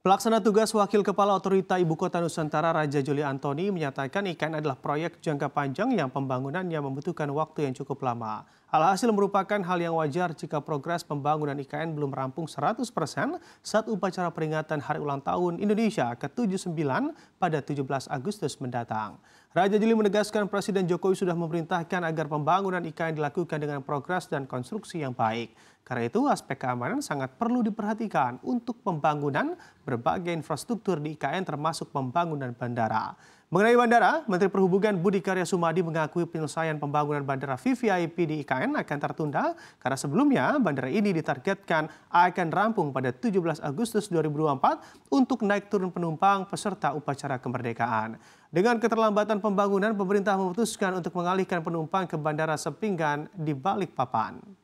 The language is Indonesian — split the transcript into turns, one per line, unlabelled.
Pelaksana tugas Wakil Kepala Otorita Ibu Kota Nusantara Raja Juli Antoni menyatakan IKN adalah proyek jangka panjang yang pembangunannya membutuhkan waktu yang cukup lama. Hal Alhasil merupakan hal yang wajar jika progres pembangunan IKN belum rampung 100% saat upacara peringatan Hari Ulang Tahun Indonesia ke-79 pada 17 Agustus mendatang. Raja Juli menegaskan Presiden Jokowi sudah memerintahkan agar pembangunan IKN dilakukan dengan progres dan konstruksi yang baik. Karena itu aspek keamanan sangat perlu diperhatikan untuk pembangunan berbagai infrastruktur di IKN termasuk pembangunan bandara. Mengenai bandara, Menteri Perhubungan Budi Karya Sumadi mengakui penyelesaian pembangunan bandara VVIP di IKN akan tertunda karena sebelumnya bandara ini ditargetkan akan rampung pada 17 Agustus 2024 untuk naik turun penumpang peserta upacara kemerdekaan. Dengan keterlambatan pembangunan, pemerintah memutuskan untuk mengalihkan penumpang ke Bandara Sepinggan di Balikpapan.